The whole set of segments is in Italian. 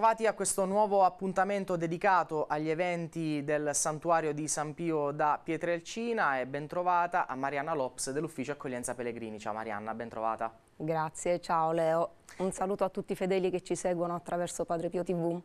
Bentrovati a questo nuovo appuntamento dedicato agli eventi del santuario di San Pio da Pietrelcina e bentrovata a Marianna Lops dell'ufficio accoglienza Pellegrini. Ciao Marianna, bentrovata. Grazie, ciao Leo. Un saluto a tutti i fedeli che ci seguono attraverso Padre Pio TV.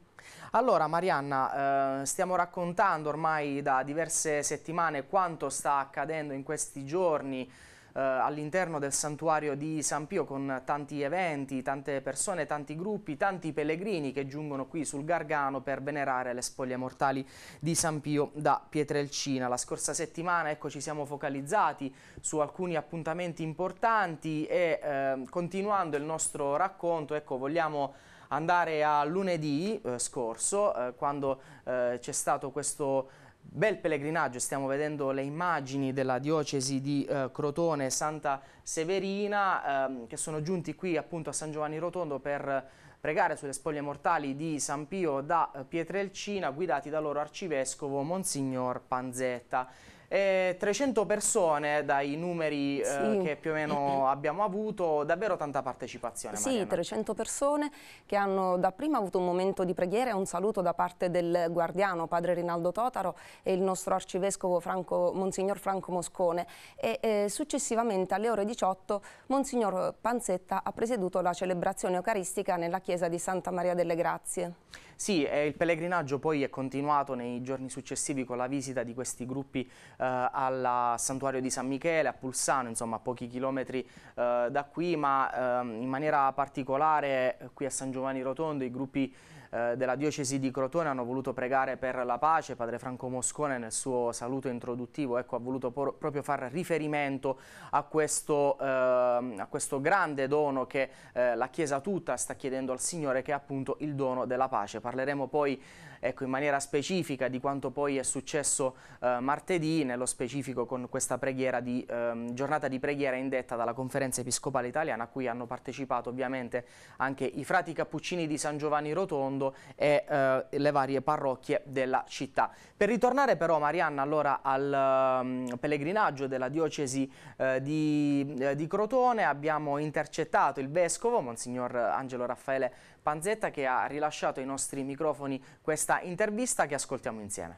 Allora Marianna, eh, stiamo raccontando ormai da diverse settimane quanto sta accadendo in questi giorni eh, all'interno del santuario di San Pio con tanti eventi, tante persone, tanti gruppi, tanti pellegrini che giungono qui sul Gargano per venerare le spoglie mortali di San Pio da Pietrelcina. La scorsa settimana ecco, ci siamo focalizzati su alcuni appuntamenti importanti e eh, continuando il nostro racconto ecco, vogliamo andare a lunedì eh, scorso eh, quando eh, c'è stato questo Bel pellegrinaggio, stiamo vedendo le immagini della diocesi di eh, Crotone Santa Severina ehm, che sono giunti qui appunto a San Giovanni Rotondo per pregare sulle spoglie mortali di San Pio da eh, Pietrelcina guidati dal loro arcivescovo Monsignor Panzetta. Eh, 300 persone dai numeri eh, sì. eh, che più o meno abbiamo avuto, davvero tanta partecipazione. Mariana. Sì, 300 persone che hanno dapprima avuto un momento di preghiera e un saluto da parte del guardiano padre Rinaldo Totaro e il nostro arcivescovo Franco, Monsignor Franco Moscone e eh, successivamente alle ore 18 Monsignor Panzetta ha presieduto la celebrazione eucaristica nella chiesa di Santa Maria delle Grazie. Sì, eh, il pellegrinaggio poi è continuato nei giorni successivi con la visita di questi gruppi eh, al santuario di San Michele, a Pulsano, insomma a pochi chilometri eh, da qui, ma ehm, in maniera particolare eh, qui a San Giovanni Rotondo i gruppi eh, della diocesi di Crotone hanno voluto pregare per la pace. Padre Franco Moscone nel suo saluto introduttivo ecco, ha voluto proprio fare riferimento a questo, eh, a questo grande dono che eh, la Chiesa tutta sta chiedendo al Signore che è appunto il dono della pace. Parleremo poi ecco, in maniera specifica di quanto poi è successo eh, martedì, nello specifico con questa di, ehm, giornata di preghiera indetta dalla Conferenza Episcopale Italiana a cui hanno partecipato ovviamente anche i frati cappuccini di San Giovanni Rotondo e eh, le varie parrocchie della città. Per ritornare però Marianna allora al um, pellegrinaggio della diocesi eh, di, eh, di Crotone abbiamo intercettato il vescovo Monsignor Angelo Raffaele Panzetta che ha rilasciato ai nostri microfoni questa intervista che ascoltiamo insieme.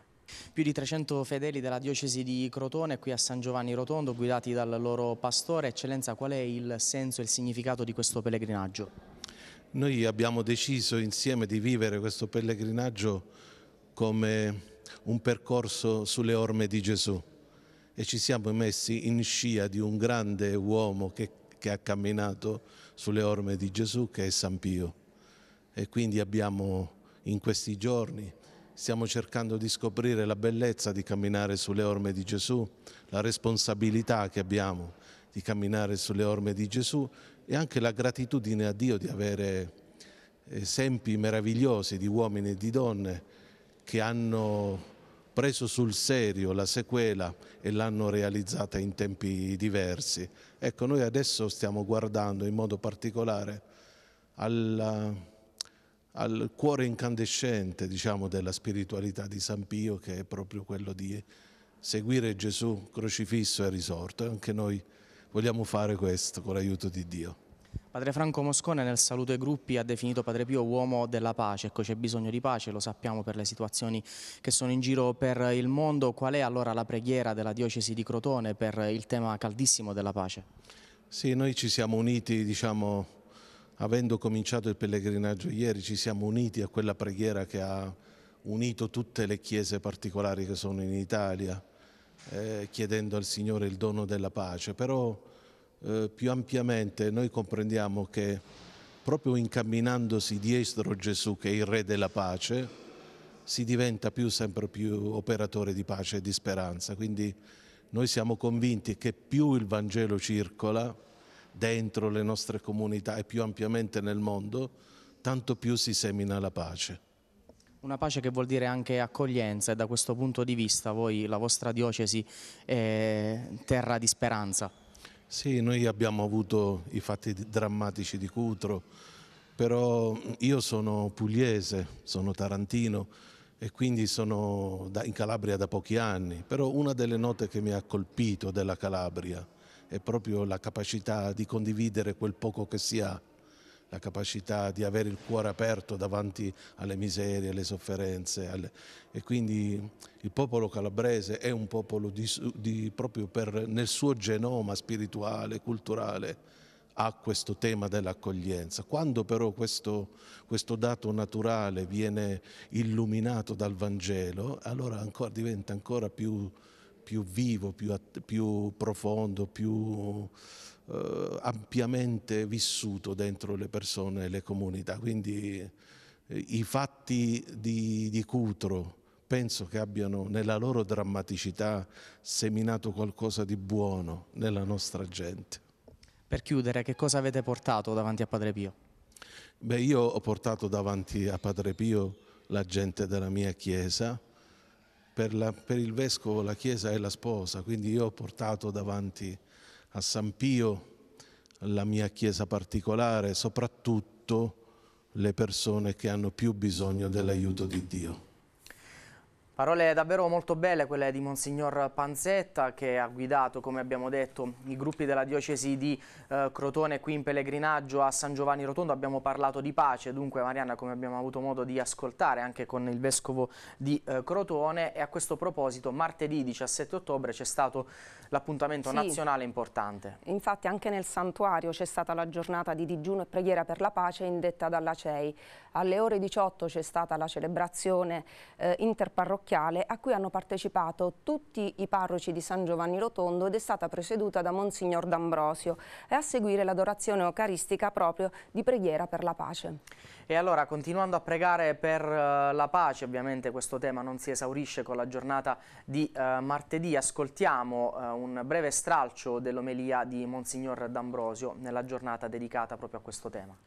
Più di 300 fedeli della diocesi di Crotone qui a San Giovanni Rotondo guidati dal loro pastore. Eccellenza, qual è il senso e il significato di questo pellegrinaggio? Noi abbiamo deciso insieme di vivere questo pellegrinaggio come un percorso sulle orme di Gesù e ci siamo messi in scia di un grande uomo che, che ha camminato sulle orme di Gesù che è San Pio e quindi abbiamo in questi giorni stiamo cercando di scoprire la bellezza di camminare sulle orme di Gesù, la responsabilità che abbiamo di camminare sulle orme di Gesù e anche la gratitudine a Dio di avere eh, esempi meravigliosi di uomini e di donne che hanno preso sul serio la sequela e l'hanno realizzata in tempi diversi. Ecco, noi adesso stiamo guardando in modo particolare alla al cuore incandescente diciamo, della spiritualità di San Pio che è proprio quello di seguire Gesù crocifisso e risorto e anche noi vogliamo fare questo con l'aiuto di Dio. Padre Franco Moscone nel saluto ai gruppi ha definito Padre Pio uomo della pace, ecco c'è bisogno di pace, lo sappiamo per le situazioni che sono in giro per il mondo, qual è allora la preghiera della diocesi di Crotone per il tema caldissimo della pace? Sì, noi ci siamo uniti diciamo avendo cominciato il pellegrinaggio ieri ci siamo uniti a quella preghiera che ha unito tutte le chiese particolari che sono in Italia, eh, chiedendo al Signore il dono della pace, però eh, più ampiamente noi comprendiamo che proprio incamminandosi dietro Gesù, che è il Re della pace, si diventa più, sempre più operatore di pace e di speranza. Quindi noi siamo convinti che più il Vangelo circola, dentro le nostre comunità e più ampiamente nel mondo, tanto più si semina la pace. Una pace che vuol dire anche accoglienza e da questo punto di vista voi, la vostra diocesi, è terra di speranza. Sì, noi abbiamo avuto i fatti drammatici di Cutro, però io sono pugliese, sono tarantino e quindi sono in Calabria da pochi anni, però una delle note che mi ha colpito della Calabria è proprio la capacità di condividere quel poco che si ha, la capacità di avere il cuore aperto davanti alle miserie, alle sofferenze. Alle... E quindi il popolo calabrese è un popolo di, di, proprio per, nel suo genoma spirituale, culturale, ha questo tema dell'accoglienza. Quando però questo, questo, dato naturale viene illuminato dal Vangelo, allora ancora, diventa ancora più più vivo, più, più profondo, più eh, ampiamente vissuto dentro le persone e le comunità. Quindi eh, i fatti di, di Cutro, penso che abbiano nella loro drammaticità seminato qualcosa di buono nella nostra gente. Per chiudere, che cosa avete portato davanti a Padre Pio? Beh, io ho portato davanti a Padre Pio la gente della mia chiesa, per, la, per il vescovo la Chiesa è la sposa, quindi io ho portato davanti a San Pio la mia Chiesa particolare, soprattutto le persone che hanno più bisogno dell'aiuto di Dio. Parole davvero molto belle quelle di Monsignor Panzetta che ha guidato, come abbiamo detto, i gruppi della diocesi di eh, Crotone qui in pellegrinaggio a San Giovanni Rotondo. Abbiamo parlato di pace, dunque Marianna come abbiamo avuto modo di ascoltare anche con il Vescovo di eh, Crotone e a questo proposito martedì 17 ottobre c'è stato l'appuntamento sì. nazionale importante. Infatti anche nel santuario c'è stata la giornata di digiuno e preghiera per la pace indetta dalla CEI. Alle ore 18 c'è stata la celebrazione eh, interparrocchiale a cui hanno partecipato tutti i parroci di San Giovanni Rotondo ed è stata presieduta da Monsignor D'Ambrosio e a seguire l'adorazione eucaristica proprio di preghiera per la pace. E allora continuando a pregare per eh, la pace, ovviamente questo tema non si esaurisce con la giornata di uh, martedì, ascoltiamo uh, un breve stralcio dell'omelia di Monsignor D'Ambrosio nella giornata dedicata proprio a questo tema.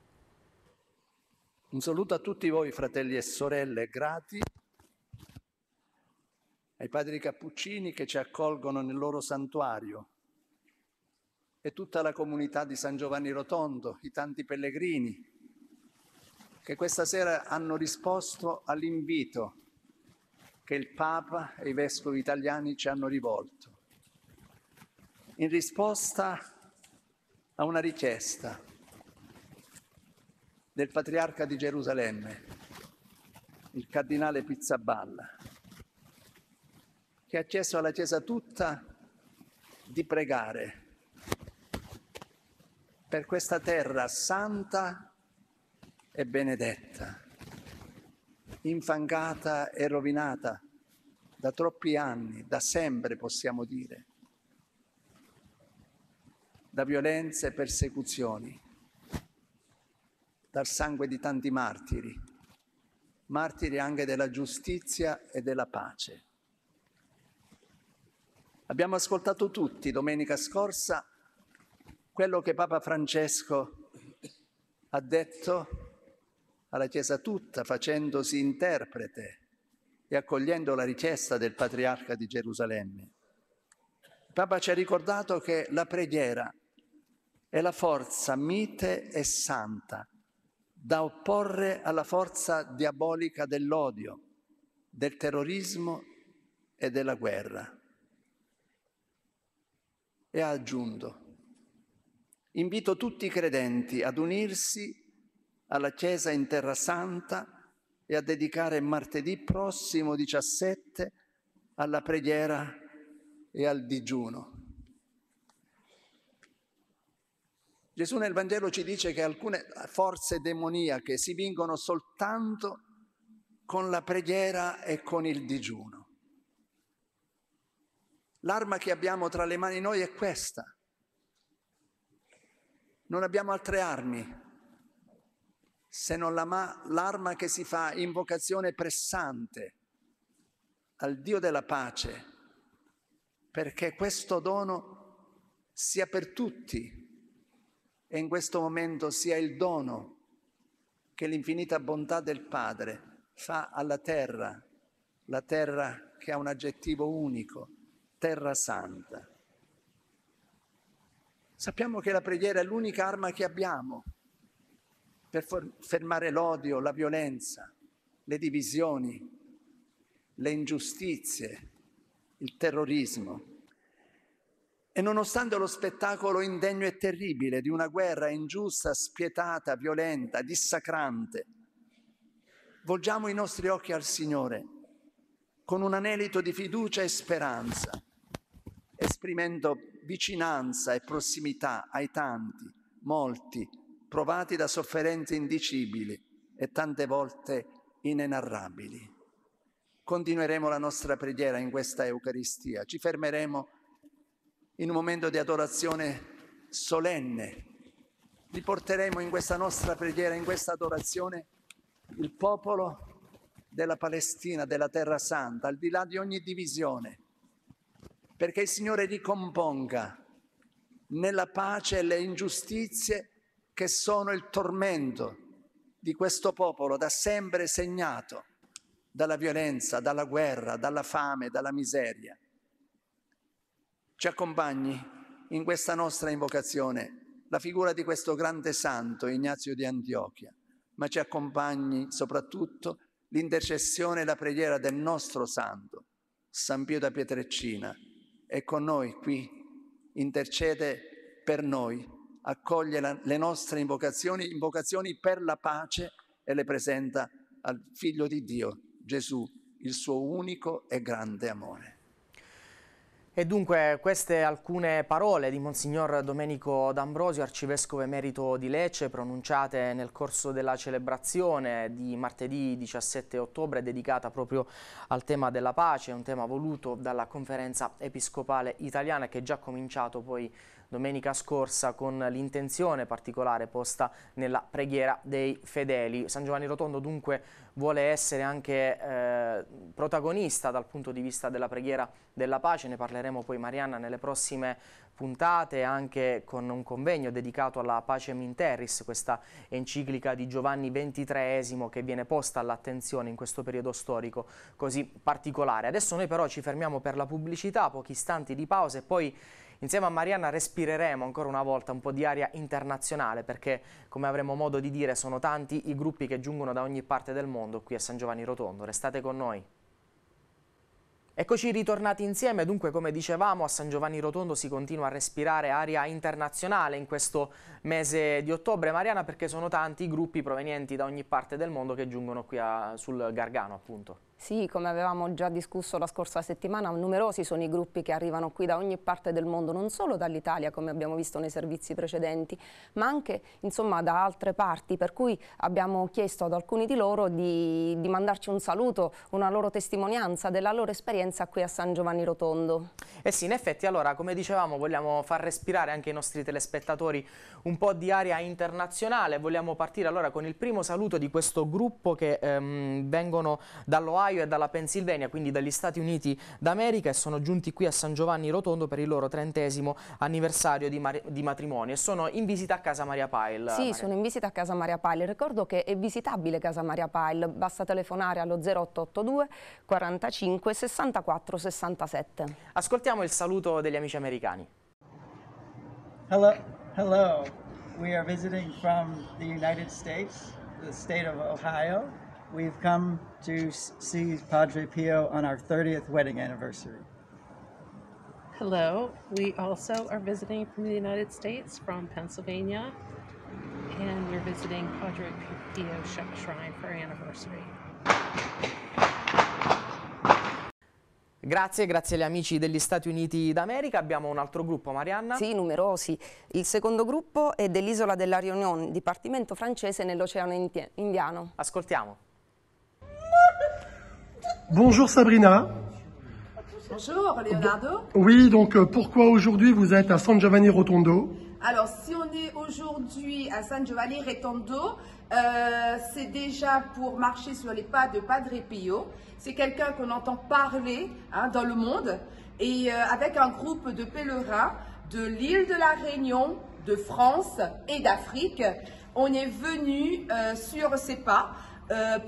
Un saluto a tutti voi fratelli e sorelle grati, ai padri cappuccini che ci accolgono nel loro santuario e tutta la comunità di San Giovanni Rotondo, i tanti pellegrini che questa sera hanno risposto all'invito che il Papa e i vescovi italiani ci hanno rivolto in risposta a una richiesta del patriarca di Gerusalemme, il cardinale Pizzaballa, che ha chiesto alla Chiesa tutta di pregare per questa terra santa e benedetta, infangata e rovinata da troppi anni, da sempre possiamo dire, da violenze e persecuzioni, dal sangue di tanti martiri, martiri anche della giustizia e della pace. Abbiamo ascoltato tutti domenica scorsa quello che Papa Francesco ha detto alla Chiesa tutta facendosi interprete e accogliendo la richiesta del patriarca di Gerusalemme. Papa ci ha ricordato che la preghiera è la forza mite e santa da opporre alla forza diabolica dell'odio, del terrorismo e della guerra. E ha aggiunto, invito tutti i credenti ad unirsi alla Chiesa in Terra Santa e a dedicare martedì prossimo 17 alla preghiera e al digiuno. Gesù nel Vangelo ci dice che alcune eh, forze demoniache si vincono soltanto con la preghiera e con il digiuno. L'arma che abbiamo tra le mani noi è questa. Non abbiamo altre armi se non la l'arma che si fa invocazione pressante al Dio della pace, perché questo dono sia per tutti e in questo momento sia il dono che l'infinita bontà del Padre fa alla terra, la terra che ha un aggettivo unico, terra santa. Sappiamo che la preghiera è l'unica arma che abbiamo per fermare l'odio, la violenza, le divisioni, le ingiustizie, il terrorismo. E nonostante lo spettacolo indegno e terribile di una guerra ingiusta, spietata, violenta, dissacrante, volgiamo i nostri occhi al Signore con un anelito di fiducia e speranza, esprimendo vicinanza e prossimità ai tanti, molti, provati da sofferenze indicibili e tante volte inenarrabili. Continueremo la nostra preghiera in questa Eucaristia, ci fermeremo in un momento di adorazione solenne. Riporteremo in questa nostra preghiera, in questa adorazione, il popolo della Palestina, della Terra Santa, al di là di ogni divisione, perché il Signore ricomponga nella pace le ingiustizie che sono il tormento di questo popolo da sempre segnato dalla violenza, dalla guerra, dalla fame, dalla miseria ci accompagni in questa nostra invocazione la figura di questo grande santo Ignazio di Antiochia, ma ci accompagni soprattutto l'intercessione e la preghiera del nostro santo, San Pio da Pietreccina, e con noi qui intercede per noi, accoglie la, le nostre invocazioni, invocazioni per la pace e le presenta al Figlio di Dio, Gesù, il suo unico e grande amore. E dunque queste alcune parole di Monsignor Domenico D'Ambrosio, arcivescovo emerito di Lecce, pronunciate nel corso della celebrazione di martedì 17 ottobre dedicata proprio al tema della pace, un tema voluto dalla conferenza episcopale italiana che è già cominciato poi domenica scorsa con l'intenzione particolare posta nella preghiera dei fedeli. San Giovanni Rotondo dunque vuole essere anche eh, protagonista dal punto di vista della preghiera della pace, ne parleremo poi Marianna nelle prossime puntate anche con un convegno dedicato alla pace Minterris, questa enciclica di Giovanni XXIII che viene posta all'attenzione in questo periodo storico così particolare. Adesso noi però ci fermiamo per la pubblicità, pochi istanti di pausa e poi Insieme a Marianna respireremo ancora una volta un po' di aria internazionale perché, come avremo modo di dire, sono tanti i gruppi che giungono da ogni parte del mondo qui a San Giovanni Rotondo. Restate con noi. Eccoci ritornati insieme, dunque come dicevamo a San Giovanni Rotondo si continua a respirare aria internazionale in questo mese di ottobre, Mariana, perché sono tanti i gruppi provenienti da ogni parte del mondo che giungono qui a, sul Gargano appunto. Sì, come avevamo già discusso la scorsa settimana, numerosi sono i gruppi che arrivano qui da ogni parte del mondo, non solo dall'Italia, come abbiamo visto nei servizi precedenti, ma anche insomma, da altre parti, per cui abbiamo chiesto ad alcuni di loro di, di mandarci un saluto, una loro testimonianza della loro esperienza qui a San Giovanni Rotondo. Eh sì, in effetti, allora, come dicevamo, vogliamo far respirare anche i nostri telespettatori un po' di aria internazionale, vogliamo partire allora con il primo saluto di questo gruppo che ehm, vengono dall'Ohio Ohio e dalla Pennsylvania, quindi dagli Stati Uniti d'America e sono giunti qui a San Giovanni Rotondo per il loro trentesimo anniversario di, di matrimonio e sono in visita a casa Maria Pyle. Sì, Maria. sono in visita a casa Maria Pyle. Ricordo che è visitabile casa Maria Pyle, basta telefonare allo 0882 45 64 67. Ascoltiamo il saluto degli amici americani. Hello, hello. We are visiting from the United States, the state of Ohio we've come to see Padre Pio on our 30th wedding anniversary. Hello, we also are visiting from the United States, from Pennsylvania, and we're visiting Padre Pio Shrine for our anniversary. Grazie, grazie agli amici degli Stati Uniti d'America. Abbiamo un altro gruppo, Marianna. Sì, numerosi. Il secondo gruppo è dell'isola della Réunion, dipartimento francese nell'Oceano Indiano. Ascoltiamo. Bonjour Sabrina. Bonjour Leonardo. Oui, donc euh, pourquoi aujourd'hui vous êtes à San Giovanni Rotondo Alors si on est aujourd'hui à San Giovanni Rotondo, euh, c'est déjà pour marcher sur les pas de Padre Pio. C'est quelqu'un qu'on entend parler hein, dans le monde et euh, avec un groupe de pèlerins de l'île de la Réunion, de France et d'Afrique. On est venu sur ces pas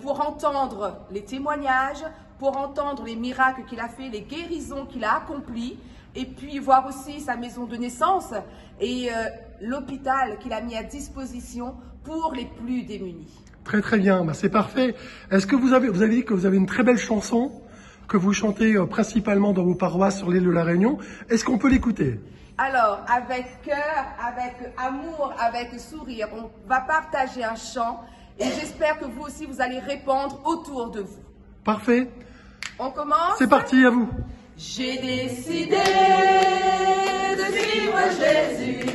pour entendre les témoignages, pour entendre les miracles qu'il a fait, les guérisons qu'il a accomplies, et puis voir aussi sa maison de naissance et euh, l'hôpital qu'il a mis à disposition pour les plus démunis. Très très bien, bah, c'est parfait. Est-ce que vous avez, vous avez dit que vous avez une très belle chanson que vous chantez euh, principalement dans vos paroisses sur l'île de la Réunion. Est-ce qu'on peut l'écouter Alors, avec cœur, avec amour, avec sourire, on va partager un chant et j'espère que vous aussi, vous allez répandre autour de vous. Parfait. On commence C'est parti, à vous. J'ai décidé de suivre Jésus.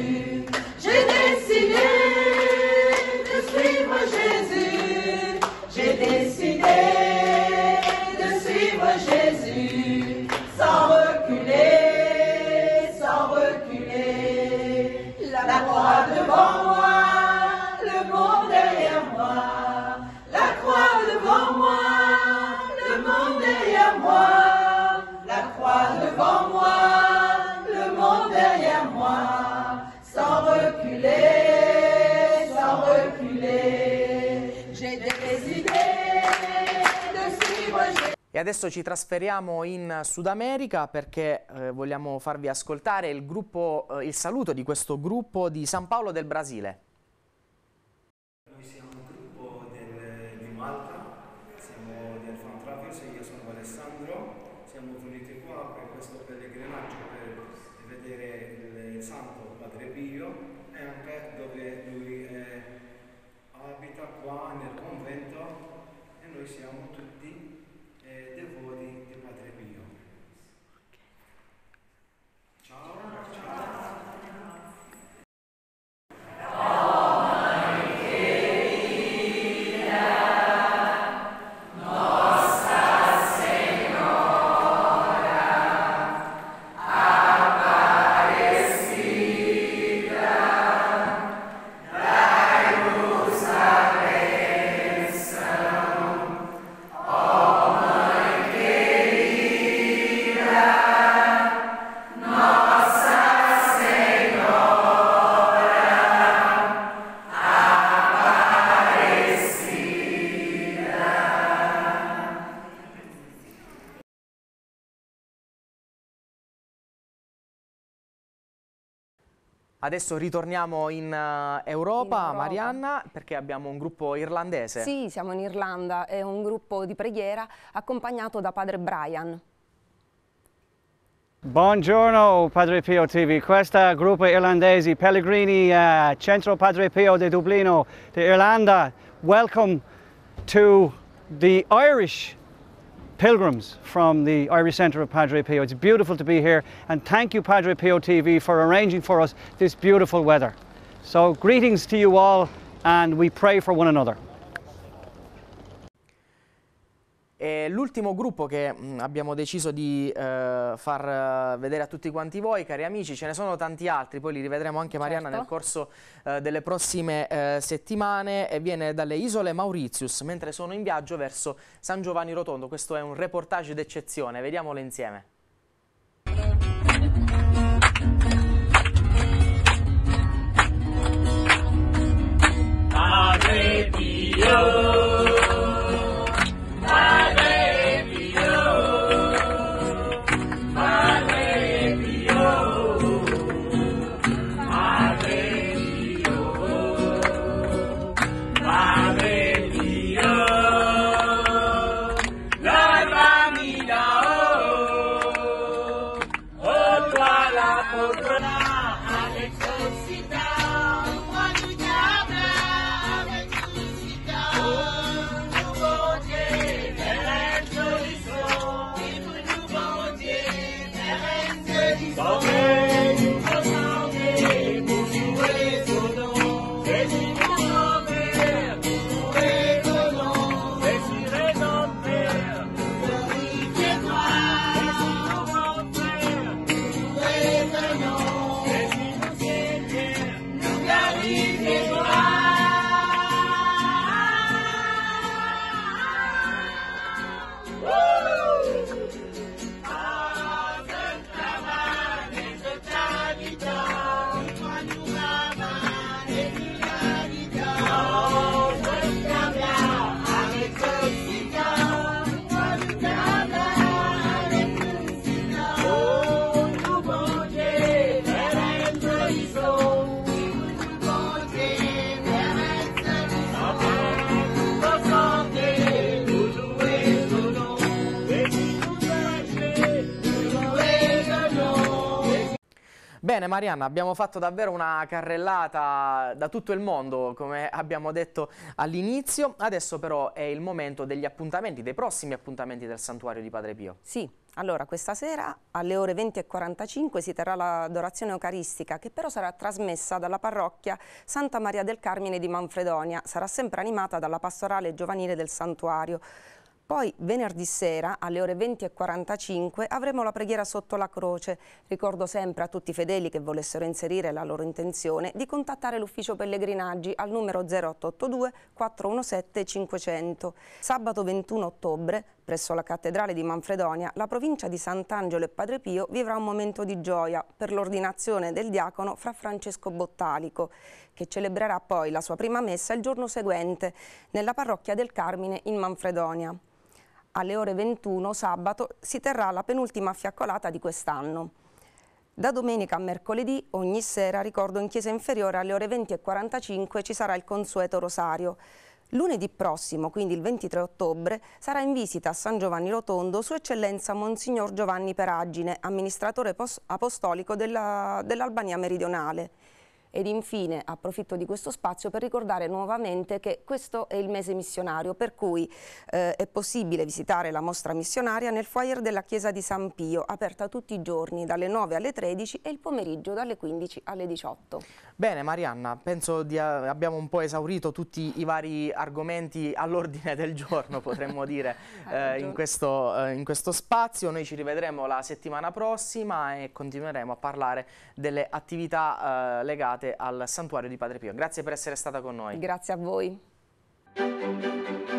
adesso ci trasferiamo in Sud America perché eh, vogliamo farvi ascoltare il, gruppo, eh, il saluto di questo gruppo di San Paolo del Brasile. Adesso ritorniamo in eh, Europa, in Europa, Marianna, perché abbiamo un gruppo irlandese. Sì, siamo in Irlanda, è un gruppo di preghiera accompagnato da padre Brian. Buongiorno Padre Pio TV, questo gruppo irlandese Pellegrini, uh, Centro Padre Pio di Dublino, di Irlanda. Welcome to the Irish pilgrims from the Irish Centre of Padre Pio. It's beautiful to be here and thank you Padre Pio TV for arranging for us this beautiful weather. So greetings to you all and we pray for one another. l'ultimo gruppo che mm, abbiamo deciso di eh, far eh, vedere a tutti quanti voi, cari amici, ce ne sono tanti altri, poi li rivedremo anche Marianna certo. nel corso eh, delle prossime eh, settimane, e viene dalle isole Mauritius, mentre sono in viaggio verso San Giovanni Rotondo. Questo è un reportage d'eccezione, vediamolo insieme. Padre Dio. Bene Marianna, abbiamo fatto davvero una carrellata da tutto il mondo, come abbiamo detto all'inizio. Adesso però è il momento degli appuntamenti, dei prossimi appuntamenti del Santuario di Padre Pio. Sì, allora questa sera alle ore 20.45 si terrà l'adorazione eucaristica, che però sarà trasmessa dalla parrocchia Santa Maria del Carmine di Manfredonia. Sarà sempre animata dalla pastorale giovanile del Santuario. Poi venerdì sera alle ore 20.45 avremo la preghiera sotto la croce. Ricordo sempre a tutti i fedeli che volessero inserire la loro intenzione di contattare l'ufficio pellegrinaggi al numero 0882 417 500. Sabato 21 ottobre presso la cattedrale di Manfredonia la provincia di Sant'Angelo e Padre Pio vivrà un momento di gioia per l'ordinazione del diacono fra Francesco Bottalico che celebrerà poi la sua prima messa il giorno seguente nella parrocchia del Carmine in Manfredonia alle ore 21 sabato si terrà la penultima fiaccolata di quest'anno. Da domenica a mercoledì, ogni sera, ricordo in chiesa inferiore alle ore 20.45 ci sarà il consueto rosario. Lunedì prossimo, quindi il 23 ottobre, sarà in visita a San Giovanni Rotondo Sua Eccellenza Monsignor Giovanni Peragine, amministratore apostolico dell'Albania meridionale. Ed infine approfitto di questo spazio per ricordare nuovamente che questo è il mese missionario, per cui eh, è possibile visitare la mostra missionaria nel foyer della chiesa di San Pio, aperta tutti i giorni dalle 9 alle 13 e il pomeriggio dalle 15 alle 18. Bene Marianna, penso di, abbiamo un po' esaurito tutti i vari argomenti all'ordine del giorno, potremmo dire, eh, in, questo, eh, in questo spazio. Noi ci rivedremo la settimana prossima e continueremo a parlare delle attività eh, legate dedicate al santuario di Padre Pio. Grazie per essere stata con noi. Grazie a voi.